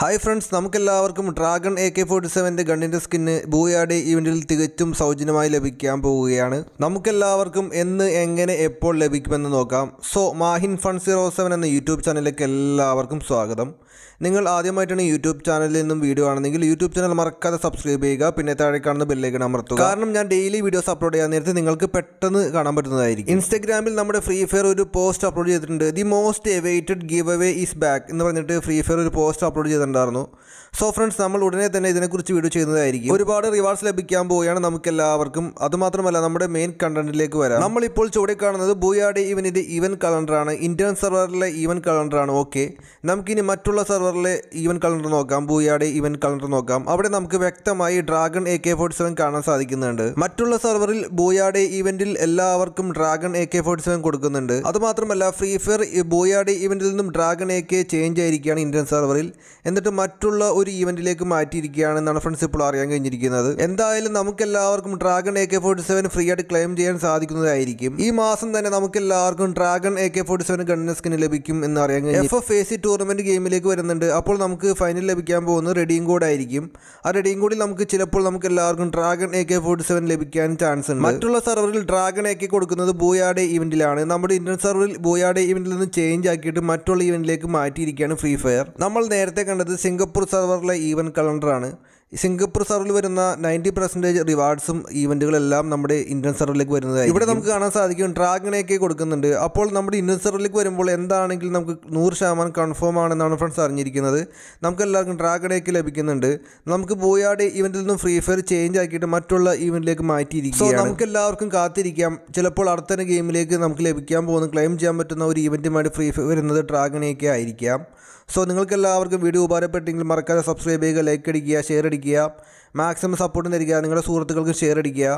hi friends നമുക്കെല്ലാവർക്കും dragon A K forty സെവൻ്റെ ഗണ്ണിൻ്റെ സ്കിന്ന് ബൂയാഡേ ഇവൻറ്റിൽ തികച്ചും സൗജന്യമായി ലഭിക്കാൻ പോവുകയാണ് നമുക്കെല്ലാവർക്കും എന്ന് എങ്ങനെ എപ്പോൾ ലഭിക്കുമെന്ന് നോക്കാം so Mahin fun zero seven എന്ന യൂട്യൂബ് ചാനലിലേക്ക് എല്ലാവർക്കും സ്വാഗതം നിങ്ങൾ ആദ്യമായിട്ടാണ് യൂട്യൂബ് ചാനലിൽ നിന്നും വീഡിയോ ആണെങ്കിൽ യൂട്യൂബ് ചാനൽ മറക്കാതെ സബ്സ്ക്രൈബ് ചെയ്യുക പിന്നെ താഴെ കാണുന്ന ബില്ലേക്ക് അമർത്തുക കാരണം ഞാൻ ഡെയിലി വീഡിയോസ് അപ്ലോഡ് ചെയ്യാൻ നേരത്തെ നിങ്ങൾക്ക് പെട്ടെന്ന് കാണാൻ പറ്റുന്നതായിരിക്കും ഇൻസ്റ്റാഗ്രാമിൽ നമ്മുടെ ഫ്രീ ഫയർ ഒരു പോസ്റ്റ് അപ്ലോഡ് ചെയ്തിട്ടുണ്ട് the most awaited giveaway is back എന്ന് പറഞ്ഞിട്ട് ഫ്രീ ഫയർ ഒരു പോസ്റ്റ് അപ്ലോഡ് ചെയ്തിട്ടുണ്ട് ചെയ്തിട്ടുണ്ടായിരുന്നു സോ ഫ്രണ്ട്സ് നമ്മൾ ഉടനെ തന്നെ ഇതിനെക്കുറിച്ച് വീഡിയോ ചെയ്യുന്നതായിരിക്കും ഒരുപാട് റിവാർഡ്സ് ലഭിക്കാൻ പോവുകയാണ് നമുക്ക് എല്ലാവർക്കും അതുമാത്രമല്ല നമ്മുടെ മെയിൻ കണ്ടന്റിലേക്ക് വരാം നമ്മളിപ്പോൾ ചുവടെ കാണുന്നത് ബൂയാഡി ഇവനിൻ്റെ ഈവൻ കലണ്ടറാണ് ഇന്ത്യൻ സെർവറിലെ ഈവൻ കലണ്ടറാണ് ഓക്കെ നമുക്കിനി മറ്റുള്ള സെർവറിലെ ഈവൻ കലണ്ടർ നോക്കാം ബൂയാഡി ഈവൻ കലണ്ടർ നോക്കാം അവിടെ നമുക്ക് വ്യക്തമായി dragon A K forty seven കാണാൻ സാധിക്കുന്നുണ്ട് മറ്റുള്ള സെർവറിൽ ബൂയാഡി ഇവന്റിൽ എല്ലാവർക്കും dragon A K forty seven കൊടുക്കുന്നുണ്ട് അതുമാത്രമല്ല ഫ്രീ ഫയർ ബൂയാഡി ഇവന്റിൽ നിന്നും ഡ്രാഗൺ എ കെ ചേഞ്ച് ആയിരിക്കുകയാണ് ഇന്ത്യൻ സെർവറിൽ എന്നിട്ട് മറ്റുള്ള ഒരു ഈവെന്റിലേക്ക് മാറ്റിയിരിക്കുകയാണെന്നാണ് ഫ്രണ്ട്സ് ഇപ്പോൾ അറിയാൻ കഴിഞ്ഞിരിക്കുന്നത് എന്തായാലും നമുക്ക് എല്ലാവർക്കും dragon A K forty seven free ആയിട്ട് ക്ലെയിം ചെയ്യാൻ സാധിക്കുന്നതായിരിക്കും ഈ മാസം തന്നെ നമുക്ക് എല്ലാവർക്കും dragon A K forty seven ഗണ്ണിന് സ്കിന് ലഭിക്കും എന്ന് അറിയാൻ കഴിഞ്ഞു F F A C tournament ഗെയിമിലേക്ക് വരുന്നുണ്ട് അപ്പോൾ നമുക്ക് ഫൈനൽ ലഭിക്കാൻ പോകുന്നത് റെഡിയും കോഡ് ആയിരിക്കും ആ റെഡിയും കോഡിൽ നമുക്ക് ചിലപ്പോൾ നമുക്ക് എല്ലാവർക്കും dragon A K forty seven ലഭിക്കാൻ ചാൻസ് ഉണ്ട് മറ്റുള്ള സെർവറിൽ ഡ്രാഗൺ എ കെ കൊടുക്കുന്നത് ബൂയാടെ ഇവന്റിലാണ് നമ്മുടെ ഇന്ത്യൻ സെർവറിൽ ബൂയാടെ ഇവന്റിൽ നിന്ന് ചേഞ്ച് ആക്കിയിട്ട് മറ്റുള്ള ഇവന്റിലേക്ക് മാറ്റിയിരിക്കുകയാണ് ഫ്രീ ഫയർ നമ്മൾ നേരത്തെ കണ്ടത് അടുത്തത് സിംഗപ്പൂർ സെർവറിലെ ഈവൻ കലണ്ടറാണ് സിംഗപ്പൂർ സർവറിൽ വരുന്ന നയൻറ്റി പെർസെൻറ്റേജ് റിവാർഡ്സും ഈവൻറ്റുകളെല്ലാം നമ്മുടെ ഇന്ത്യൻ സർവറിലേക്ക് വരുന്നത് ഇവിടെ നമുക്ക് കാണാൻ സാധിക്കും ഡ്രാഗണയൊക്കെ കൊടുക്കുന്നുണ്ട് അപ്പോൾ നമ്മുടെ ഇന്ത്യൻ സർവറിലേക്ക് വരുമ്പോൾ എന്താണെങ്കിലും നമുക്ക് നൂറ് ശതമാനം കൺഫേം ആണെന്നാണ് ഫ്രണ്ട്സ് അറിഞ്ഞിരിക്കുന്നത് നമുക്ക് എല്ലാവർക്കും ഡ്രാഗണയൊക്കെ ലഭിക്കുന്നുണ്ട് നമുക്ക് ബോയാഡ് ഇവൻറ്റിൽ നിന്നും ഫ്രീ ഫയർ ചേഞ്ച് ആക്കിയിട്ട് മറ്റുള്ള ഇവൻറ്റിലേക്ക് മാറ്റിയിരിക്കുക നമുക്ക് എല്ലാവർക്കും കാത്തിരിക്കാം ചിലപ്പോൾ അടുത്ത ഗെയിമിലേക്ക് നമുക്ക് ലഭിക്കാൻ പോകുന്ന ക്ലെയിം ചെയ്യാൻ പറ്റുന്ന ഒരു ഇവൻറ്റുമായിട്ട് ഫ്രീ ഫയർ വരുന്നത് ഡ്രാഗണയൊക്കെ ആയിരിക്കാം സോ നിങ്ങൾക്ക് എല്ലാവർക്കും വീഡിയോ ഉപകാരപ്പെട്ടെങ്കിൽ മറക്കാതെ സബ്സ്ക്രൈബ് ചെയ്യുക ലൈക്ക് അടിക്കുക ഷെയർ അടിക്കുക അടിക്കുക മാക്സിമം സപ്പോർട്ട് തരിക നിങ്ങളുടെ സുഹൃത്തുക്കൾക്ക് ഷെയർ അടിക്കുക